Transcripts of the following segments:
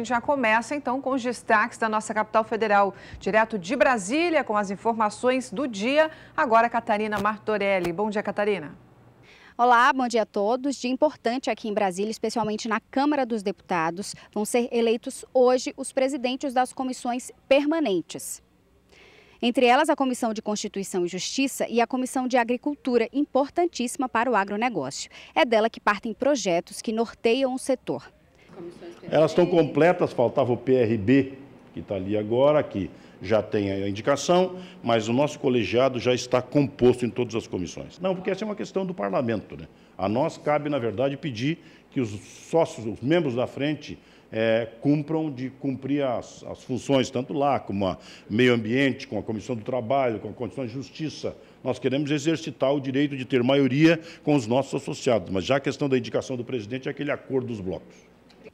gente já começa então com os destaques da nossa capital federal. Direto de Brasília, com as informações do dia, agora Catarina Martorelli. Bom dia, Catarina. Olá, bom dia a todos. Dia importante aqui em Brasília, especialmente na Câmara dos Deputados. Vão ser eleitos hoje os presidentes das comissões permanentes. Entre elas, a Comissão de Constituição e Justiça e a Comissão de Agricultura, importantíssima para o agronegócio. É dela que partem projetos que norteiam o setor. Elas estão completas, faltava o PRB, que está ali agora, que já tem a indicação, mas o nosso colegiado já está composto em todas as comissões. Não, porque essa é uma questão do parlamento. Né? A nós cabe, na verdade, pedir que os sócios, os membros da frente, é, cumpram de cumprir as, as, funções, tanto lá como a meio ambiente, com a comissão do trabalho, com a comissão de justiça. Nós queremos exercitar o direito de ter maioria com os nossos associados, mas já a questão da indicação do presidente é aquele acordo dos blocos.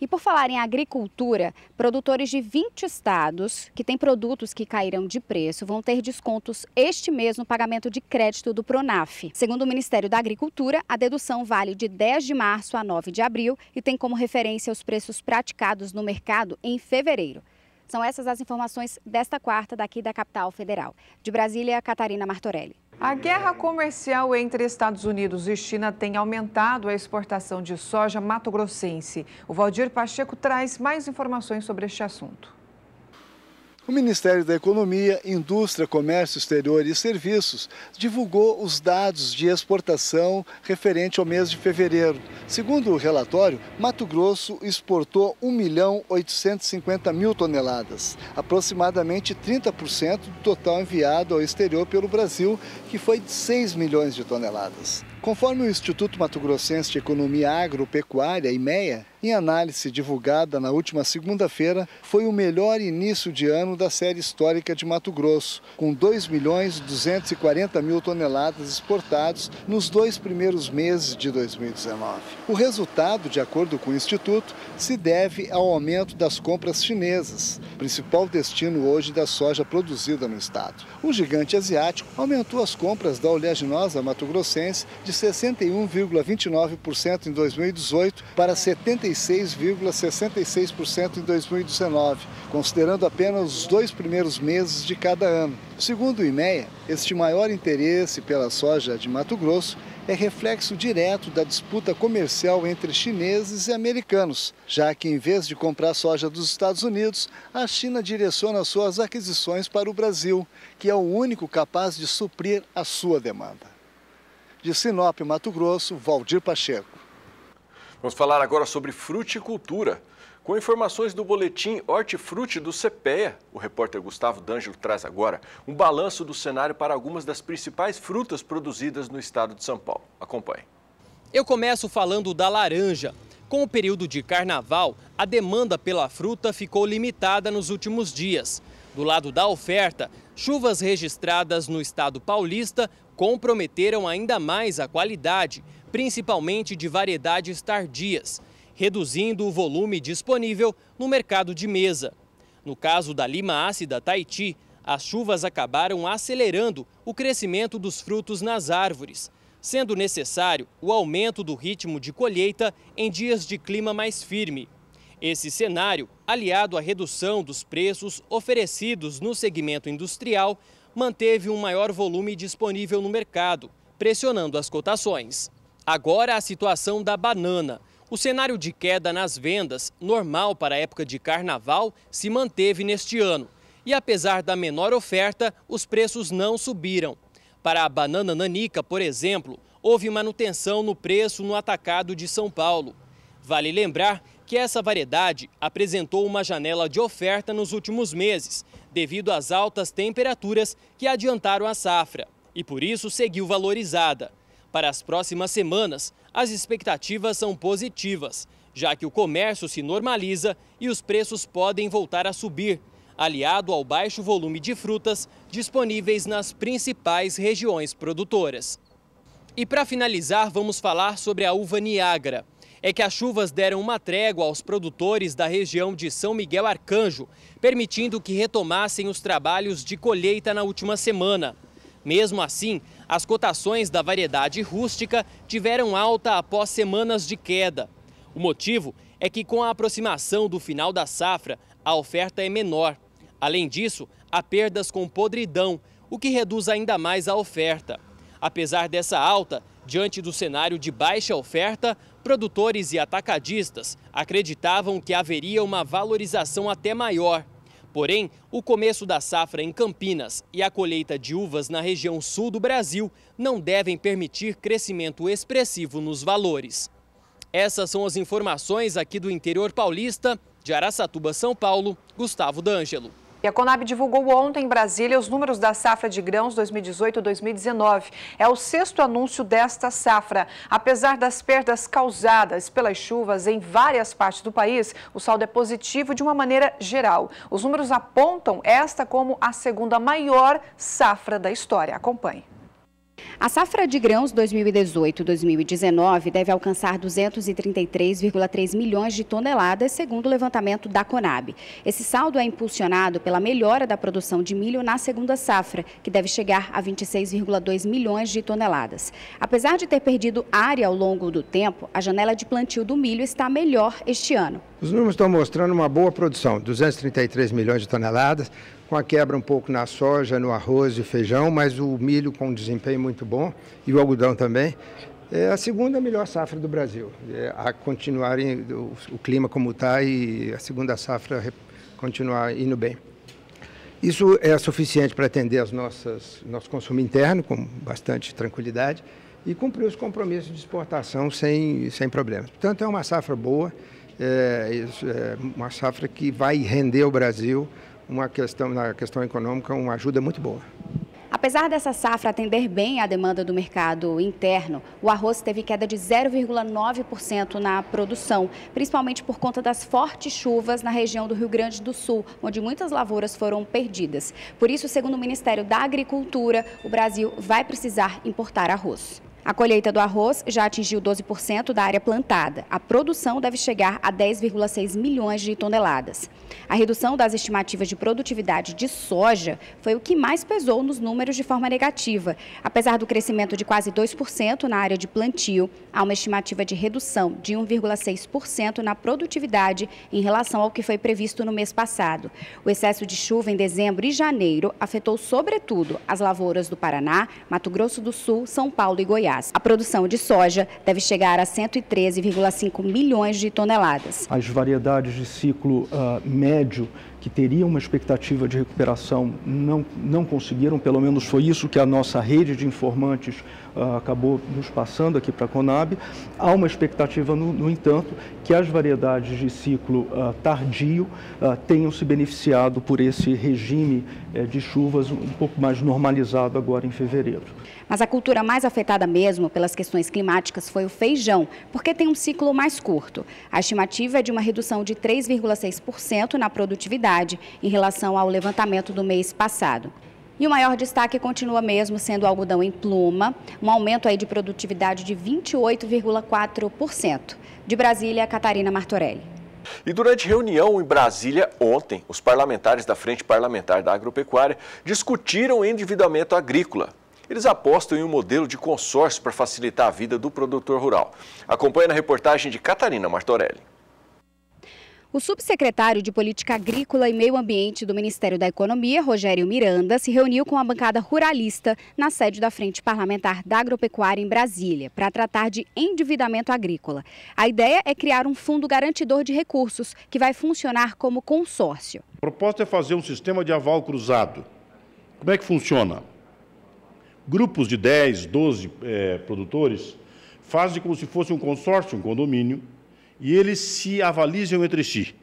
E por falar em agricultura, produtores de 20 estados que têm produtos que cairão de preço vão ter descontos este mês no pagamento de crédito do Pronaf. Segundo o Ministério da Agricultura, a dedução vale de 10 de março a 9 de abril e tem como referência os preços praticados no mercado em fevereiro. São essas as informações desta quarta daqui da capital federal. De Brasília, Catarina Martorelli. A guerra comercial entre Estados Unidos e China tem aumentado a exportação de soja mato-grossense. O Valdir Pacheco traz mais informações sobre este assunto. O Ministério da Economia, Indústria, Comércio Exterior e Serviços divulgou os dados de exportação referente ao mês de fevereiro. Segundo o relatório, Mato Grosso exportou 1 milhão 850 mil toneladas, aproximadamente 30% do total enviado ao exterior pelo Brasil, que foi de 6 milhões de toneladas. Conforme o Instituto Mato Grossense de Economia Agropecuária, IMEA, em análise divulgada na última segunda-feira, foi o melhor início de ano da série histórica de Mato Grosso, com 2 milhões 240 mil toneladas exportadas nos dois primeiros meses de 2019. O resultado, de acordo com o Instituto, se deve ao aumento das compras chinesas, principal destino hoje da soja produzida no estado. O gigante asiático aumentou as compras da oleaginosa mato-grossense de 61,29% em 2018 para 75 6,66% em 2019, considerando apenas os dois primeiros meses de cada ano. Segundo o IMEA, este maior interesse pela soja de Mato Grosso é reflexo direto da disputa comercial entre chineses e americanos, já que em vez de comprar soja dos Estados Unidos, a China direciona suas aquisições para o Brasil, que é o único capaz de suprir a sua demanda. De Sinop, Mato Grosso, Valdir Pacheco. Vamos falar agora sobre fruticultura. Com informações do boletim Hortifruti do CPEA, o repórter Gustavo D'Angelo traz agora um balanço do cenário para algumas das principais frutas produzidas no estado de São Paulo. Acompanhe. Eu começo falando da laranja. Com o período de carnaval, a demanda pela fruta ficou limitada nos últimos dias. Do lado da oferta, chuvas registradas no estado paulista comprometeram ainda mais a qualidade principalmente de variedades tardias, reduzindo o volume disponível no mercado de mesa. No caso da lima ácida Tahiti, as chuvas acabaram acelerando o crescimento dos frutos nas árvores, sendo necessário o aumento do ritmo de colheita em dias de clima mais firme. Esse cenário, aliado à redução dos preços oferecidos no segmento industrial, manteve um maior volume disponível no mercado, pressionando as cotações. Agora a situação da banana. O cenário de queda nas vendas, normal para a época de carnaval, se manteve neste ano. E apesar da menor oferta, os preços não subiram. Para a banana nanica, por exemplo, houve manutenção no preço no atacado de São Paulo. Vale lembrar que essa variedade apresentou uma janela de oferta nos últimos meses, devido às altas temperaturas que adiantaram a safra, e por isso seguiu valorizada. Para as próximas semanas, as expectativas são positivas, já que o comércio se normaliza e os preços podem voltar a subir, aliado ao baixo volume de frutas disponíveis nas principais regiões produtoras. E para finalizar, vamos falar sobre a uva Niágara. É que as chuvas deram uma trégua aos produtores da região de São Miguel Arcanjo, permitindo que retomassem os trabalhos de colheita na última semana. Mesmo assim, as cotações da variedade rústica tiveram alta após semanas de queda. O motivo é que, com a aproximação do final da safra, a oferta é menor. Além disso, há perdas com podridão, o que reduz ainda mais a oferta. Apesar dessa alta, diante do cenário de baixa oferta, produtores e atacadistas acreditavam que haveria uma valorização até maior. Porém, o começo da safra em Campinas e a colheita de uvas na região sul do Brasil não devem permitir crescimento expressivo nos valores. Essas são as informações aqui do interior paulista, de Araçatuba, São Paulo, Gustavo D'Angelo. E a Conab divulgou ontem em Brasília os números da safra de grãos 2018-2019. É o sexto anúncio desta safra. Apesar das perdas causadas pelas chuvas em várias partes do país, o saldo é positivo de uma maneira geral. Os números apontam esta como a segunda maior safra da história. Acompanhe. A safra de grãos 2018-2019 deve alcançar 233,3 milhões de toneladas, segundo o levantamento da Conab. Esse saldo é impulsionado pela melhora da produção de milho na segunda safra, que deve chegar a 26,2 milhões de toneladas. Apesar de ter perdido área ao longo do tempo, a janela de plantio do milho está melhor este ano. Os números estão mostrando uma boa produção, 233 milhões de toneladas, com a quebra um pouco na soja, no arroz e feijão, mas o milho com um desempenho muito bom e o algodão também. É a segunda melhor safra do Brasil, é a continuarem o, o clima como está e a segunda safra continuar indo bem. Isso é suficiente para atender as nossas nosso consumo interno com bastante tranquilidade e cumprir os compromissos de exportação sem, sem problemas. Portanto, é uma safra boa é, é uma safra que vai render o Brasil uma questão, na questão econômica, uma ajuda muito boa. Apesar dessa safra atender bem à demanda do mercado interno, o arroz teve queda de 0,9% na produção, principalmente por conta das fortes chuvas na região do Rio Grande do Sul, onde muitas lavouras foram perdidas. Por isso, segundo o Ministério da Agricultura, o Brasil vai precisar importar arroz. A colheita do arroz já atingiu 12% da área plantada. A produção deve chegar a 10,6 milhões de toneladas. A redução das estimativas de produtividade de soja foi o que mais pesou nos números de forma negativa. Apesar do crescimento de quase 2% na área de plantio, há uma estimativa de redução de 1,6% na produtividade em relação ao que foi previsto no mês passado. O excesso de chuva em dezembro e janeiro afetou sobretudo as lavouras do Paraná, Mato Grosso do Sul, São Paulo e Goiás. A produção de soja deve chegar a 113,5 milhões de toneladas. As variedades de ciclo uh, médio que teriam uma expectativa de recuperação não, não conseguiram, pelo menos foi isso que a nossa rede de informantes uh, acabou nos passando aqui para a Conab. Há uma expectativa, no, no, entanto, que as variedades de ciclo uh, tardio uh, tenham se beneficiado por esse regime eh, de chuvas um pouco mais normalizado agora em fevereiro. Mas a cultura mais afetada mesmo pelas questões climáticas foi o feijão, porque tem um ciclo mais curto. A estimativa é de uma redução de 3,6% na produtividade em relação ao levantamento do mês passado. E o maior destaque continua mesmo sendo o algodão em pluma, um aumento aí de produtividade de 28,4%. De Brasília, Catarina Martorelli. E durante reunião em Brasília ontem, os parlamentares da Frente Parlamentar da Agropecuária discutiram endividamento agrícola. Eles apostam em um modelo de consórcio para facilitar a vida do produtor rural. Acompanhe na reportagem de Catarina Martorelli. O subsecretário de Política Agrícola e Meio Ambiente do Ministério da Economia, Rogério Miranda, se reuniu com a bancada ruralista na sede da Frente Parlamentar da Agropecuária em Brasília para tratar de endividamento agrícola. A ideia é criar um fundo garantidor de recursos que vai funcionar como consórcio. A proposta é fazer um sistema de aval cruzado. Como é que funciona? Grupos de 10, 12 é, produtores fazem como se fosse um consórcio, um condomínio, e eles se avalizam entre si.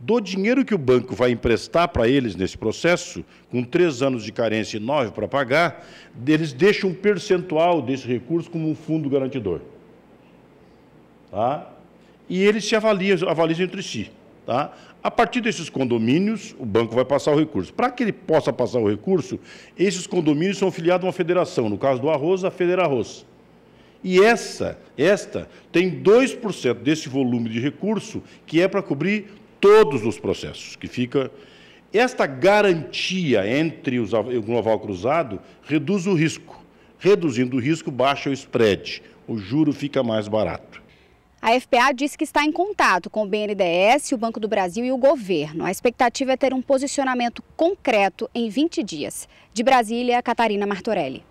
Do dinheiro que o banco vai emprestar para eles nesse processo, com três anos de carência e nove para pagar, eles deixam um percentual desse recurso como um fundo garantidor. Tá? E eles se avalizam, entre si. Tá? A partir desses condomínios, o banco vai passar o recurso. Para que ele possa passar o recurso, esses condomínios são filiados a uma federação, no caso do Arroz, a Federa Arroz. E essa, esta tem 2% desse volume de recurso que é para cobrir todos os processos, que fica esta garantia entre os, o aval cruzado reduz o risco. Reduzindo o risco, baixa o spread, o juro fica mais barato. A FPA diz que está em contato com o BNDES, o Banco do Brasil e o governo. A expectativa é ter um posicionamento concreto em 20 dias. De Brasília, Catarina Martorelli.